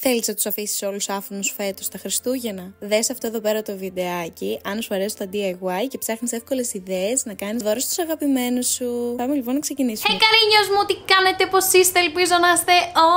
Θέλεις να τους αφήσεις όλους άφωνους φέτος τα Χριστούγεννα. Δες αυτό εδώ πέρα το βιντεάκι, αν σου αρέσει τα DIY και ψάχνεις εύκολες ιδέες να κάνεις δώρο στους αγαπημένους σου. Πάμε λοιπόν να ξεκινήσουμε. Hey καρίνιος μου, τι κάνετε, πώς είστε, ελπίζω να είστε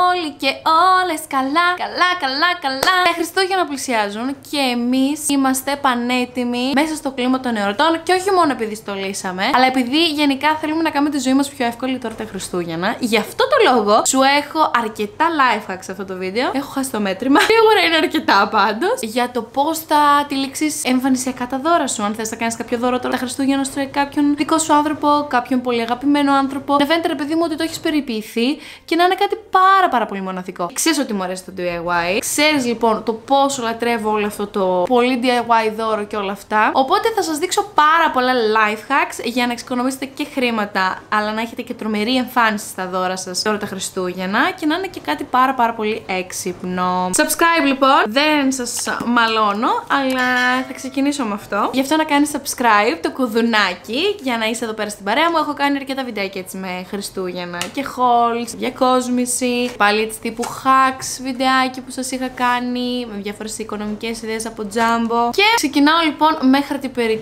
όλοι και όλες καλά. Καλά, καλά, καλά. Τα Χριστούγεννα πλησιάζουν και εμείς είμαστε πανέτοιμοι μέσα στο κλίμα των εορτών και όχι μόνο επειδή στολίσαμε, αλλά επειδή γενικά θέλουμε να κάνουμε τη ζωή μας πιο εύκολη τώρα τα Χριστούγεννα. Γι' αυτό το λόγο σου έχω αρκετά life hacks σε αυτό το βίντεο έχω χάσει το μέτρημα. Σίγουρα είναι αρκετά πάντως. Για το πώς θα τυλίξεις εμφανισιακά τα δώρα σου. Αν θες να κάνεις κάποιο δώρο τώρα τα Χριστούγεννα στο ε, κάποιον δικό σου άνθρωπο, κάποιον πολύ αγαπημένο άνθρωπο. Να φαίνεται ρε παιδί μου ότι το έχεις περιποιηθεί και να είναι κάτι πάρα πάρα πολύ μοναδικό. Ξέρεις ότι μου αρέσει το DIY. Ξέρεις λοιπόν το πόσο λατρεύω όλο αυτό το πολύ DIY δώρο και όλα αυτά. Οπότε θα σας δείξω πάρα πολλά life hacks για να εξοικονομήσετε και χρήματα, αλλά να έχετε και τρομερή εμφάνιση στα δώρα σας τώρα τα Χριστούγεννα και να είναι και κάτι πάρα πάρα πολύ έξυπνο. Subscribe λοιπόν, δεν σας μαλώνω, αλλά θα ξεκινήσω με αυτό. Γι' αυτό να κάνεις subscribe, το κουδουνάκι, για να είσαι εδώ πέρα στην παρέα μου. Έχω κάνει αρκετά βιντεάκια έτσι με Χριστούγεννα και hauls, διακόσμηση, πάλι έτσι τύπου hacks βιντεάκι που σας είχα κάνει, με διάφορες οικονομικές ιδέες από τζάμπο. Και ξεκινάω λοιπόν μέχρι την περί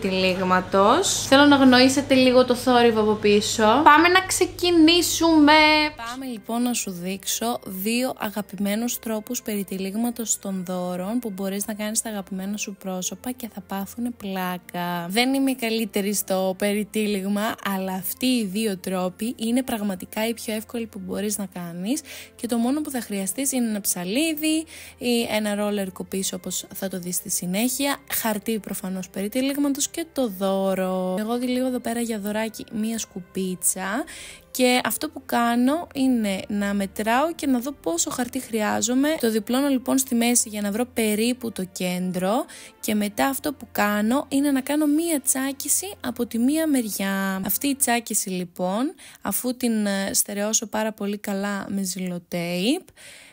Θέλω να γνωρίσετε λίγο το θόρυβο από πίσω. Πάμε να ξεκινήσουμε. Πάμε λοιπόν να σου δείξω δύο αγαπημένους τρόπους τρόπους περιτυλίγματος των δώρων που μπορείς να κάνεις στα αγαπημένα σου πρόσωπα και θα πάθουν πλάκα. Δεν είμαι καλύτερη στο περιτύλιγμα, αλλά αυτοί οι δύο τρόποι είναι πραγματικά οι πιο εύκολοι που μπορείς να κάνεις και το μόνο που θα χρειαστείς είναι ένα ψαλίδι ή ένα ρόλερ κοπής όπως θα το δεις στη συνέχεια, χαρτί προφανώς περιτύλιγματος και το δώρο. Εγώ λίγο εδώ πέρα για δωράκι μία σκουπίτσα και αυτό που κάνω είναι να μετράω και να δω πόσο χαρτί χρειάζομαι. Το διπλώνω λοιπόν στη μέση για να βρω περίπου το κέντρο και μετά αυτό που κάνω είναι να κάνω μία τσάκιση από τη μία μεριά. Αυτή η τσάκιση λοιπόν αφού την ε, στερεώσω πάρα πολύ καλά με ζυλοτέιπ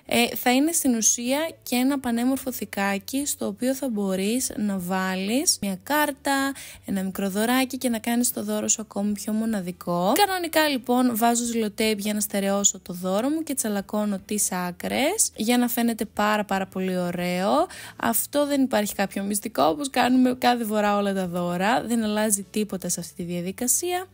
ε, θα είναι στην ουσία και ένα πανέμορφο θικάκι στο οποίο θα μπορείς να βάλεις μια κάρτα, ένα μικρό δωράκι και να κάνεις το δώρο σου ακόμη πιο μοναδικό. Κανονικά λοιπόν βάζω ζηλοτέιπ για να στερεώσω το δώρο μου και τσαλακώνω τις άκρες για να φαίνεται πάρα πάρα πολύ ωραίο. Αυτό δεν υπάρχει κάποιο μυστικό όπως κάνουμε κάθε φορά όλα τα δώρα, δεν αλλάζει τίποτα σε αυτή τη διαδικασία.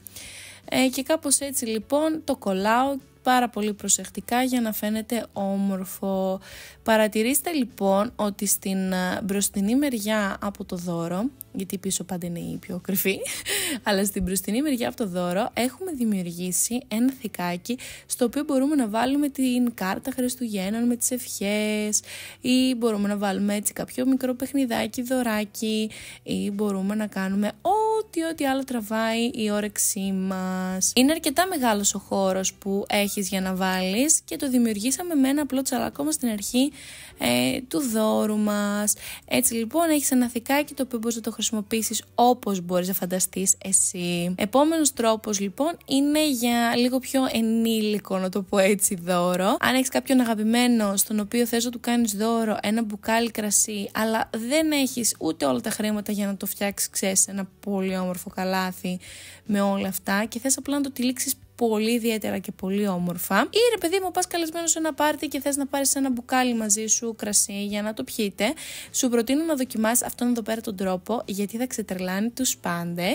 Ε, και κάπως έτσι λοιπόν το κολλάω πάρα πολύ προσεκτικά για να φαίνεται όμορφο. Παρατηρήστε λοιπόν ότι στην ε, μπροστινή μεριά από το δώρο γιατί πίσω πάντα είναι η πιο κρυφή, αλλά στην μπροστινή μεριά από το δώρο έχουμε δημιουργήσει ένα θικάκι στο οποίο μπορούμε να βάλουμε την κάρτα Χριστουγέννων με τις ευχές ή μπορούμε να βάλουμε έτσι κάποιο μικρό παιχνιδάκι, δωράκι ή μπορούμε να κάνουμε ό,τι ό,τι άλλο τραβάει η όρεξή μας. Είναι αρκετά μεγάλος ο χώρος που έχεις για να βάλεις και το δημιουργήσαμε με ένα απλό τσαλακό στην αρχή ε, του δώρου μας. Έτσι λοιπόν έχεις ένα θικάκι το οποίο μπορείς να το χρησιμοποιήσεις όπως μπορείς να φανταστείς εσύ. Επόμενος τρόπος λοιπόν είναι για λίγο πιο ενήλικο να το πω έτσι δώρο. Αν έχεις κάποιον αγαπημένο στον οποίο θες να του κάνεις δώρο ένα μπουκάλι κρασί αλλά δεν έχεις ούτε όλα τα χρήματα για να το φτιάξεις σε ένα πολύ όμορφο καλάθι με όλα αυτά και θες απλά να το τυλίξεις πολύ ιδιαίτερα και πολύ όμορφα. Ή ρε παιδί μου, πας καλεσμένος σε ένα πάρτι και θες να πάρεις ένα μπουκάλι μαζί σου κρασί για να το πιείτε. Σου προτείνω να δοκιμάσει αυτόν εδώ πέρα τον τρόπο, γιατί θα ξετρελάνει τους πάντες.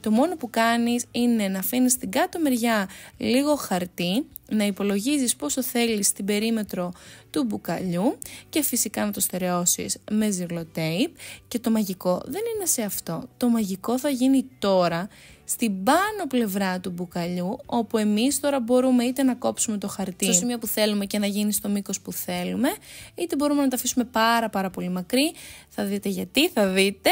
Το μόνο που κάνεις είναι να αφήνεις στην κάτω μεριά λίγο χαρτί να υπολογίζεις πόσο θέλεις στην περίμετρο του μπουκαλιού και φυσικά να το στερεώσεις με ζυρλοτέιπ και το μαγικό δεν είναι σε αυτό. Το μαγικό θα γίνει τώρα στην πάνω πλευρά του μπουκαλιού, όπου εμείς τώρα μπορούμε είτε να κόψουμε το χαρτί στο σημείο που θέλουμε και να γίνει στο μήκος που θέλουμε, είτε μπορούμε να τα αφήσουμε πάρα πάρα πολύ μακρύ. Θα δείτε γιατί, θα δείτε.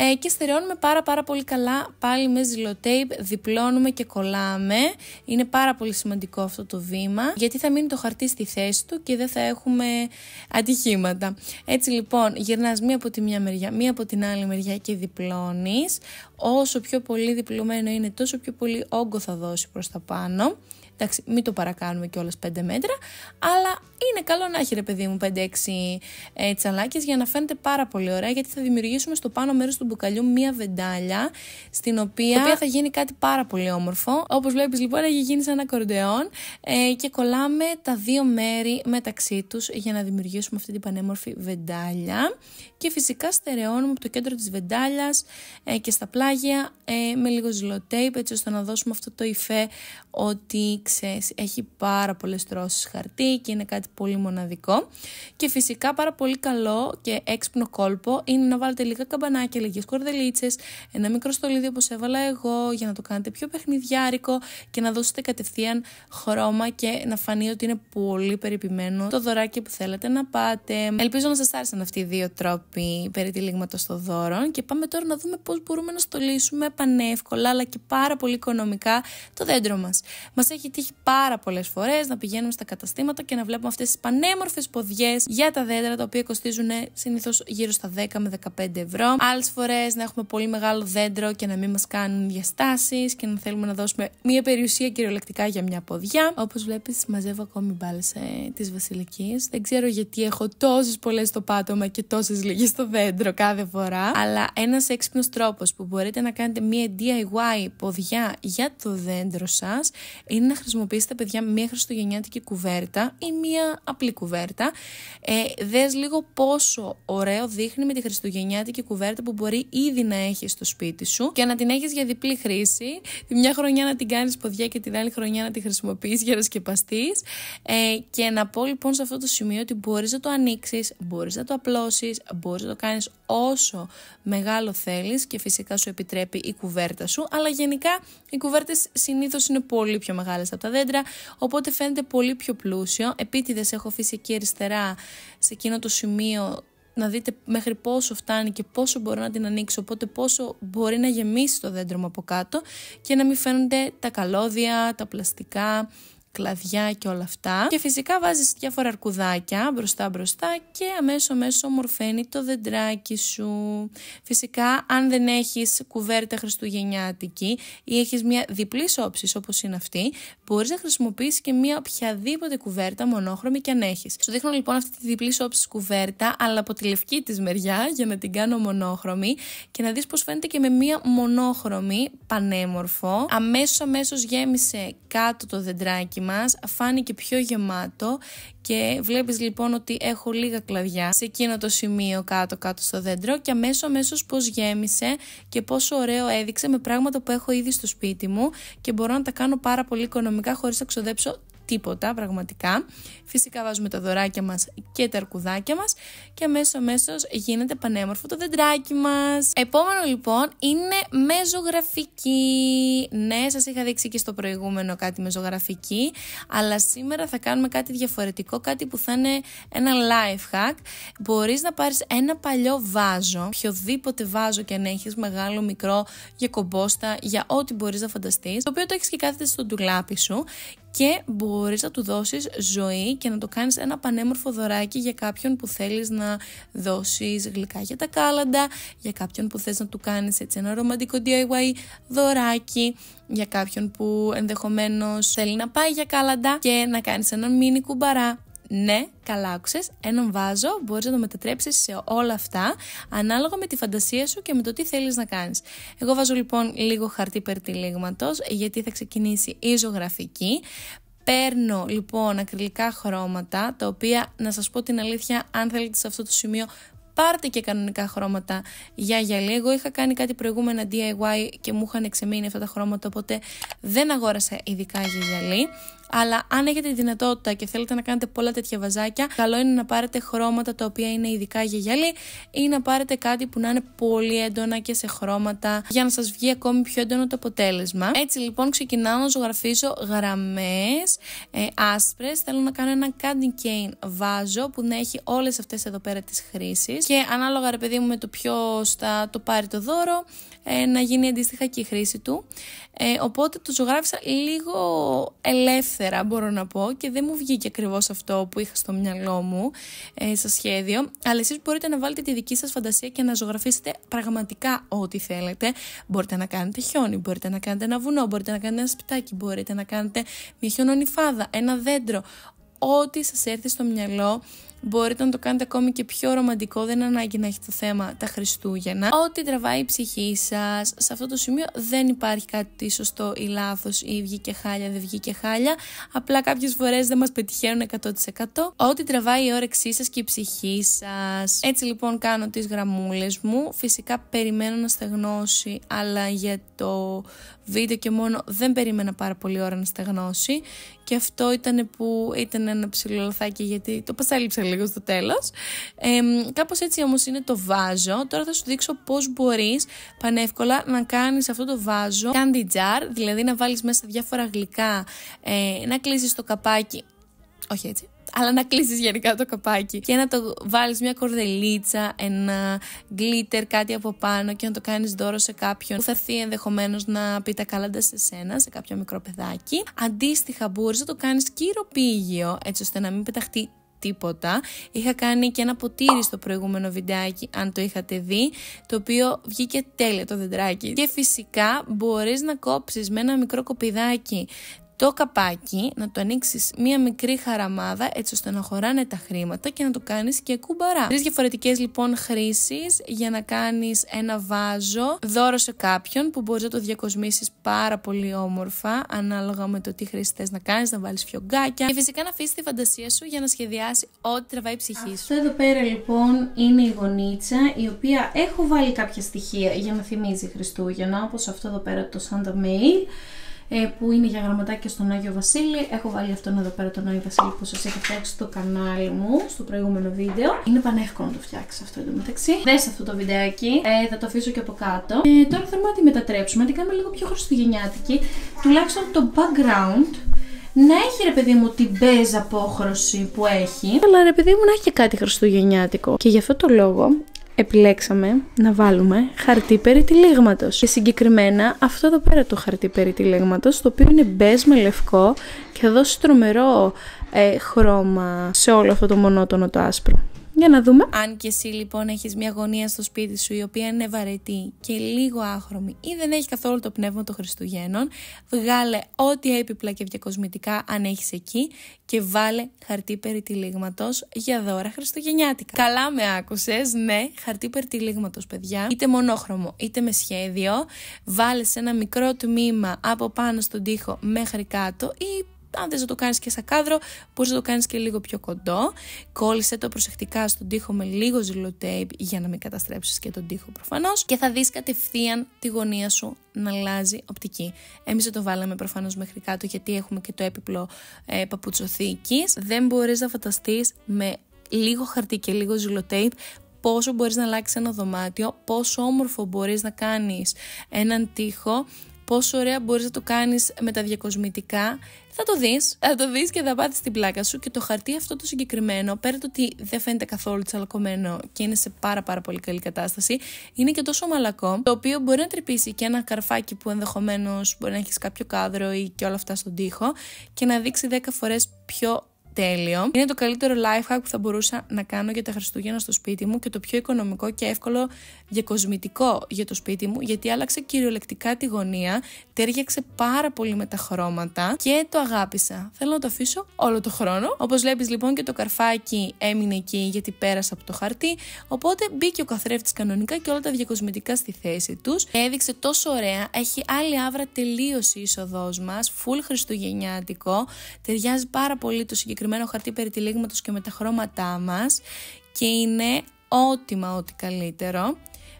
Ε, και στερεώνουμε πάρα πάρα πολύ καλά πάλι με ζυλοτέιπ, διπλώνουμε και κολλάμε. Είναι πάρα πολύ σημαντικό αυτό το βήμα γιατί θα μείνει το χαρτί στη θέση του και δεν θα έχουμε ατυχήματα. Έτσι λοιπόν γυρνάς μία από τη μία μεριά, μία από την άλλη μεριά και διπλώνεις. Όσο πιο πολύ διπλωμένο είναι τόσο πιο πολύ όγκο θα δώσει προς τα πάνω. Εντάξει, μην το παρακάνουμε κιόλας 5 μέτρα, αλλά είναι καλό να έχει ρε παιδί μου 5-6 ε, για να φαίνεται πάρα πολύ ωραία γιατί θα δημιουργήσουμε στο πάνω μέρος του μπουκαλιού μία βεντάλια στην οποία, οποία θα γίνει κάτι πάρα πολύ όμορφο. Όπως βλέπεις λοιπόν έχει γίνει σαν ακορντεόν ε, και κολλάμε τα δύο μέρη μεταξύ τους για να δημιουργήσουμε αυτή την πανέμορφη βεντάλια και φυσικά στερεώνουμε από το κέντρο της βεντάλιας ε, και στα πλάγια ε, με λίγο ζυλοτέιπ έτσι ώστε να δώσουμε αυτό το υφέ ότι ξέρεις, έχει πάρα πολλές τρώσεις χαρτί και είναι κάτι πολύ μοναδικό. Και φυσικά πάρα πολύ καλό και έξυπνο κόλπο είναι να βάλετε λίγα καμπανάκια, λίγες κορδελίτσες, ένα μικρό στολίδι όπως έβαλα εγώ για να το κάνετε πιο παιχνιδιάρικο και να δώσετε κατευθείαν χρώμα και να φανεί ότι είναι πολύ περιποιημένο το δωράκι που θέλετε να πάτε. Ελπίζω να σας άρεσαν αυτοί οι δύο τρόποι περί τυλίγματος των δώρων και πάμε τώρα να δούμε πώς μπορούμε να στολίσουμε πανεύκολα αλλά και πάρα πολύ οικονομικά το δέντρο μας. Μας έχει τύχει πάρα πολλές φορές να πηγαίνουμε στα καταστήματα και να βλέπουμε αυτές τις πανέμορφες ποδιές για τα δέντρα, τα οποία κοστίζουν συνήθως γύρω στα 10 με 15 ευρώ. Άλλες φορές να έχουμε πολύ μεγάλο δέντρο και να μην μας κάνουν διαστάσεις και να θέλουμε να δώσουμε μία περιουσία κυριολεκτικά για μια ποδιά. Όπως βλέπεις, μαζεύω ακόμη μπάλες ε, της Βασιλικής. Δεν ξέρω γιατί έχω τόσες πολλές στο πάτωμα και τόσες λίγες στο δέντρο κάθε φορά. Αλλά ένας έξυπνος τρόπος που μπορείτε να κάνετε μία DIY ποδιά για το δέντρο σας είναι να χρησιμοποιήσετε, παιδιά, μια χριστουγεννιάτικη κουβέρτα ή μια απλή κουβέρτα. Ε, δες λίγο πόσο ωραίο δείχνει με τη χριστουγεννιάτικη κουβέρτα που μπορεί ήδη να έχει στο σπίτι σου και να την έχεις για διπλή χρήση. Τη μια χρονιά να την κάνεις ποδιά και την άλλη χρονιά να τη χρησιμοποιείς για να σκεπαστείς. Ε, και να πω λοιπόν σε αυτό το σημείο ότι μπορείς να το ανοίξεις, μπορείς να το απλώσεις, μπορείς να το κάνεις όσο μεγάλο θέλεις και φυσικά σου επιτρέπει η κουβέρτα σου. Αλλά γενικά οι κουβέρτες συνήθως είναι πολύ πιο μεγάλες τα δέντρα, οπότε φαίνεται πολύ πιο πλούσιο. Επίτηδες έχω αφήσει εκεί αριστερά σε εκείνο το σημείο να δείτε μέχρι πόσο φτάνει και πόσο μπορώ να την ανοίξω, οπότε πόσο μπορεί να γεμίσει το δέντρο μου από κάτω και να μην φαίνονται τα καλώδια, τα πλαστικά, κλαδιά και όλα αυτά. Και φυσικά βάζεις διάφορα αρκουδάκια μπροστά μπροστά και αμέσως μέσω μορφαίνει το δεντράκι σου. Φυσικά αν δεν έχεις κουβέρτα χριστουγεννιάτικη ή έχεις μια διπλή όψη όπως είναι αυτή, μπορείς να χρησιμοποιήσεις και μια οποιαδήποτε κουβέρτα μονόχρωμη και αν έχεις. Σου δείχνω λοιπόν αυτή τη διπλή όψη κουβέρτα αλλά από τη λευκή της μεριά για να την κάνω μονόχρωμη και να δεις πως φαίνεται και με μια μονόχρωμη πανέμορφο. Αμέσως, αμέσως γέμισε κάτω το δεντράκι μας φάνηκε πιο γεμάτο και βλέπεις λοιπόν ότι έχω λίγα κλαδιά σε εκείνο το σημείο κάτω κάτω στο δέντρο και αμέσως αμέσως πως γέμισε και πόσο ωραίο έδειξε με πράγματα που έχω ήδη στο σπίτι μου και μπορώ να τα κάνω πάρα πολύ οικονομικά χωρίς να ξοδέψω τίποτα πραγματικά. Φυσικά βάζουμε τα δωράκια μας και τα αρκουδάκια μας και αμέσως μέσω γίνεται πανέμορφο το δεντράκι μας. Επόμενο λοιπόν είναι μεζογραφική. Ναι, σας είχα δείξει και στο προηγούμενο κάτι μεζογραφική, αλλά σήμερα θα κάνουμε κάτι διαφορετικό, κάτι που θα είναι ένα life hack. Μπορείς να πάρεις ένα παλιό βάζο, οποιοδήποτε βάζο και αν έχεις, μεγάλο, μικρό, για κομπόστα, για ό,τι μπορείς να φανταστείς, το οποίο το έχεις και κάθεται στο ντουλάπι σου και μπορείς να του δώσεις ζωή και να το κάνεις ένα πανέμορφο δωράκι για κάποιον που θέλεις να δώσεις γλυκά για τα κάλαντα, για κάποιον που θες να του κάνεις έτσι ένα ρομαντικό DIY δωράκι, για κάποιον που ενδεχομένως θέλει να πάει για κάλαντα και να κάνεις ένα μίνι κουμπαρά. Ναι, καλά άκουσες. Έναν βάζο μπορείς να το μετατρέψεις σε όλα αυτά, ανάλογα με τη φαντασία σου και με το τι θέλεις να κάνεις. Εγώ βάζω λοιπόν λίγο χαρτί περτυλίγματο, γιατί θα ξεκινήσει η ζωγραφική. Παίρνω λοιπόν ακριλικά χρώματα, τα οποία να σας πω την αλήθεια, αν θέλετε σε αυτό το σημείο πάρτε και κανονικά χρώματα για γυαλί. Εγώ είχα κάνει κάτι προηγούμενα DIY και μου είχαν ξεμείνει αυτά τα χρώματα, οπότε δεν αγόρασα ειδικά για γυαλί. Αλλά αν έχετε τη δυνατότητα και θέλετε να κάνετε πολλά τέτοια βαζάκια, καλό είναι να πάρετε χρώματα τα οποία είναι ειδικά για γυαλί ή να πάρετε κάτι που να είναι πολύ έντονα και σε χρώματα για να σας βγει ακόμη πιο έντονο το αποτέλεσμα. Έτσι λοιπόν ξεκινάω να ζωγραφίσω γραμμές ε, άσπρες. Θέλω να κάνω ένα candy cane βάζο που να έχει όλες αυτές εδώ πέρα τις χρήσεις. Και ανάλογα ρε παιδί μου με το ποιος θα το πάρει το δώρο, ε, να γίνει αντίστοιχα και η χρήση του. Ε, οπότε το ζωγράφισα λίγο ελεύθερα μπορώ να πω και δεν μου βγήκε ακριβώς αυτό που είχα στο μυαλό μου ε, στο σχέδιο. Αλλά εσείς μπορείτε να βάλετε τη δική σας φαντασία και να ζωγραφίσετε πραγματικά ό,τι θέλετε. Μπορείτε να κάνετε χιόνι, μπορείτε να κάνετε ένα βουνό, μπορείτε να κάνετε ένα σπιτάκι, μπορείτε να κάνετε μια χιονονιφάδα, ένα δέντρο. Ό,τι σας έρθει στο μυαλό μπορείτε να το κάνετε ακόμη και πιο ρομαντικό, δεν είναι ανάγκη να έχει το θέμα τα Χριστούγεννα. Ό,τι τραβάει η ψυχή σας, σε αυτό το σημείο δεν υπάρχει κάτι σωστό ή λάθος ή βγήκε χάλια, δεν βγήκε χάλια. Απλά κάποιες φορές δεν μας πετυχαίνουν 100%. Ό,τι τραβάει η όρεξή σας και η ψυχή σας. Έτσι λοιπόν κάνω τις γραμμούλες μου. Φυσικά περιμένω να στεγνώσει, αλλά για το βίντεο και μόνο δεν περίμενα πάρα πολύ ώρα να στεγνώσει. Και αυτό ήταν που ήταν ένα ψηλό γιατί το πασάλιψα λίγο στο τέλος. Ε, κάπως έτσι όμως είναι το βάζο. Τώρα θα σου δείξω πώς μπορείς πανεύκολα να κάνεις αυτό το βάζο candy jar, δηλαδή να βάλεις μέσα διάφορα γλυκά, ε, να κλείσεις το καπάκι. Όχι έτσι, αλλά να κλείσεις γενικά το καπάκι και να το βάλεις μια κορδελίτσα, ένα γκλίτερ, κάτι από πάνω και να το κάνεις δώρο σε κάποιον που θα έρθει ενδεχομένως να πει τα κάλαντα σε σένα, σε κάποιο μικρό παιδάκι. Αντίστοιχα μπορείς να το κάνεις κύρο πύγιο έτσι ώστε να μην πεταχτεί τίποτα. Είχα κάνει και ένα ποτήρι στο προηγούμενο βιντεάκι, αν το είχατε δει, το οποίο βγήκε τέλεια το δεντράκι. Και φυσικά μπορείς να κόψεις με ένα μικρό κοπιδάκι το καπάκι να το ανοίξεις μία μικρή χαραμάδα έτσι ώστε να χωράνε τα χρήματα και να το κάνεις και κουμπαρά. Τρεις διαφορετικές λοιπόν χρήσεις για να κάνεις ένα βάζο δώρο σε κάποιον που μπορείς να το διακοσμήσεις πάρα πολύ όμορφα ανάλογα με το τι χρήση θες να κάνεις, να βάλεις φιωγκάκια και φυσικά να αφήσεις τη φαντασία σου για να σχεδιάσει ό,τι τραβάει η ψυχή σου. Αυτό εδώ πέρα λοιπόν είναι η γονίτσα η οποία έχω βάλει κάποια στοιχεία για να θυμίζει Χριστούγεννα όπως αυτό εδώ πέρα το Santa Mail. Ε, που είναι για γραμματάκια στον Άγιο Βασίλη. Έχω βάλει αυτόν εδώ πέρα τον Άγιο Βασίλη που σας έχει φτιάξει στο κανάλι μου, στο προηγούμενο βίντεο. Είναι πανεύκολο να το φτιάξεις αυτό μεταξύ. Δες αυτό το βιντεάκι, ε, θα το αφήσω και από κάτω. Ε, τώρα θέλουμε να τη μετατρέψουμε, να την κάνουμε λίγο πιο χριστουγεννιάτικη. Τουλάχιστον το background να έχει ρε παιδί μου την μπέζα απόχρωση που έχει. Αλλά ρε παιδί μου να έχει και κάτι χριστουγεννιάτικο. Και γι' αυτό το λόγο επιλέξαμε να βάλουμε χαρτί περί Και συγκεκριμένα αυτό εδώ πέρα το χαρτί περί το οποίο είναι μπες με λευκό και θα δώσει τρομερό ε, χρώμα σε όλο αυτό το μονότονο το άσπρο. Για να δούμε. Αν και εσύ λοιπόν έχεις μια γωνία στο σπίτι σου η οποία είναι βαρετή και λίγο άχρωμη ή δεν έχει καθόλου το πνεύμα των Χριστουγέννων, βγάλε ό,τι έπιπλα και διακοσμητικά αν έχεις εκεί και βάλε χαρτί περιτυλίγματο για δώρα Χριστουγεννιάτικα. Καλά με άκουσες, ναι, χαρτί περιτυλίγματο, παιδιά. Είτε μονόχρωμο είτε με σχέδιο. Βάλε ένα μικρό τμήμα από πάνω στον τοίχο μέχρι κάτω ή αν δεν το κάνεις και σαν κάδρο μπορείς να το κάνεις και λίγο πιο κοντό. Κόλλησε το προσεκτικά στον τοίχο με λίγο ζυλοτέιπ για να μην καταστρέψεις και τον τοίχο προφανώς. Και θα δεις κατευθείαν τη γωνία σου να αλλάζει οπτική. Εμείς δεν το βάλαμε προφανώς μέχρι κάτω γιατί έχουμε και το έπιπλο ε, παπουτσοθήκη. Δεν μπορείς να φανταστείς με λίγο χαρτί και λίγο ζυλοτέιπ πόσο μπορείς να αλλάξεις ένα δωμάτιο, πόσο όμορφο μπορείς να κάνεις έναν τοίχο, πόσο ωραία μπορείς να το κάνεις με τα διακοσμητικά θα το δεις. Θα το δεις και θα πάθεις την πλάκα σου. Και το χαρτί αυτό το συγκεκριμένο, πέρα το ότι δεν φαίνεται καθόλου τσαλακωμένο και είναι σε πάρα, πάρα πολύ καλή κατάσταση, είναι και τόσο μαλακό, το οποίο μπορεί να τρυπήσει και ένα καρφάκι που ενδεχομένως μπορεί να έχεις κάποιο κάδρο ή και όλα αυτά στον τοίχο και να δείξει 10 φορές πιο τέλειο. Είναι το καλύτερο life hack που θα μπορούσα να κάνω για τα Χριστούγεννα στο σπίτι μου και το πιο οικονομικό και εύκολο διακοσμητικό για το σπίτι μου, γιατί άλλαξε κυριολεκτικά τη γωνία, τέριαξε πάρα πολύ με τα χρώματα και το αγάπησα. Θέλω να το αφήσω όλο το χρόνο. Όπως βλέπεις λοιπόν και το καρφάκι έμεινε εκεί γιατί πέρασε από το χαρτί. Οπότε μπήκε ο καθρέφτης κανονικά και όλα τα διακοσμητικά στη θέση τους. Έδειξε τόσο ωραία, έχει άλλη άβρα τελείω η είσοδός μας, full χριστουγεννιάτικο. Ταιριάζει πάρα πολύ το συγκεκριμένο συγκεκριμένο χαρτί περιτυλίγματος και με τα χρώματά μας και είναι ότιμα ό,τι καλύτερο.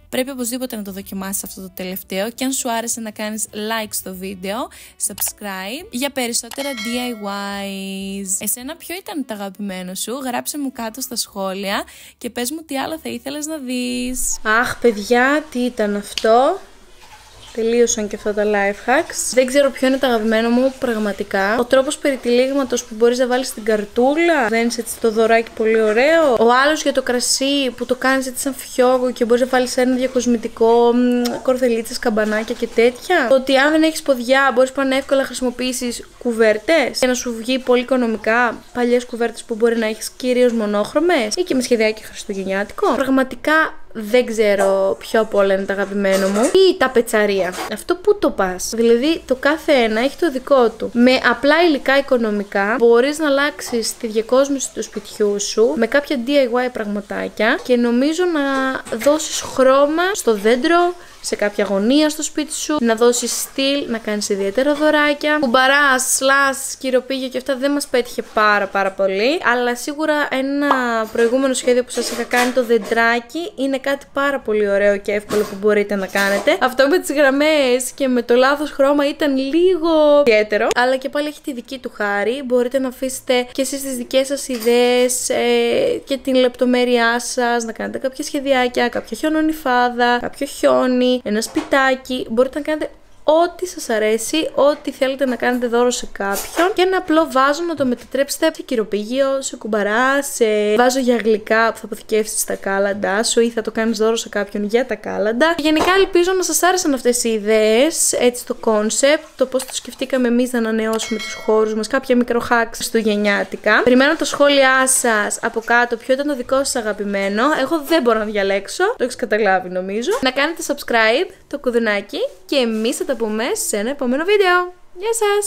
Πρέπει οπωσδήποτε να το δοκιμάσεις αυτό το τελευταίο και αν σου άρεσε να κάνεις like στο βίντεο, subscribe για περισσότερα DIYs. Εσένα ποιο ήταν το αγαπημένο σου, γράψε μου κάτω στα σχόλια και πες μου τι άλλο θα ήθελες να δεις. Αχ παιδιά, τι ήταν αυτό τελείωσαν και αυτά τα life hacks. Δεν ξέρω ποιο είναι το αγαπημένο μου πραγματικά. Ο τρόπος περιτυλίγματο που μπορείς να βάλεις στην καρτούλα, δένει έτσι το δωράκι πολύ ωραίο. Ο άλλος για το κρασί που το κάνεις έτσι σαν φιόγο και μπορείς να βάλεις ένα διακοσμητικό, κορδελίτσες, καμπανάκια και τέτοια. Το ότι αν δεν έχεις ποδιά μπορείς εύκολα να χρησιμοποιήσεις κουβέρτες για να σου βγει πολύ οικονομικά παλιές κουβέρτες που μπορεί να έχεις κυρίως μονόχρωμες ή και με σχεδιάκι χριστουγεννιάτικο. Πραγματικά δεν ξέρω ποιο από όλα είναι το αγαπημένο μου. Ή τα πετσαρία. Αυτό που το πας. Δηλαδή το κάθε ένα έχει το δικό του. Με απλά υλικά οικονομικά μπορείς να αλλάξεις τη διακόσμηση του σπιτιού σου με κάποια DIY πραγματάκια και νομίζω να δώσεις χρώμα στο δέντρο, σε κάποια γωνία στο σπίτι σου, να δώσεις στυλ, να κάνεις ιδιαίτερα δωράκια. Κουμπαρά, σλά, κυροπήγιο και αυτά δεν μας πέτυχε πάρα πάρα πολύ. Αλλά σίγουρα ένα προηγούμενο σχέδιο που σας είχα κάνει, το δεντράκι, είναι κάτι πάρα πολύ ωραίο και εύκολο που μπορείτε να κάνετε. Αυτό με τις γραμμές και με το λάθος χρώμα ήταν λίγο ιδιαίτερο. Αλλά και πάλι έχει τη δική του χάρη. Μπορείτε να αφήσετε και εσείς τις δικές σας ιδέες ε, και την λεπτομέρειά σας, να κάνετε κάποια σχεδιάκια, κάποια χιονονιφάδα, κάποιο χιόνι ένα σπιτάκι. Μπορείτε να κάνετε ό,τι σας αρέσει, ό,τι θέλετε να κάνετε δώρο σε κάποιον και ένα απλό βάζω να το μετατρέψετε σε κυροπήγιο, σε κουμπαρά, σε βάζω για γλυκά που θα αποθηκεύσεις τα κάλαντά σου ή θα το κάνεις δώρο σε κάποιον για τα κάλαντα. Γενικά ελπίζω να σας άρεσαν αυτές οι ιδέες, έτσι το concept, το πώς το σκεφτήκαμε εμείς να ανανεώσουμε τους χώρους μας, κάποια μικρο-hacks στο γενιάτικα. Περιμένω τα σχόλιά σας από κάτω, ποιο ήταν το δικό σας αγαπημένο. Εγώ δεν μπορώ να διαλέξω, το έχεις καταλάβει νομίζω. Να κάνετε subscribe, το κουδουνάκι και εμείς θα τα τα πούμε σε ένα επόμενο βίντεο. Γεια σας!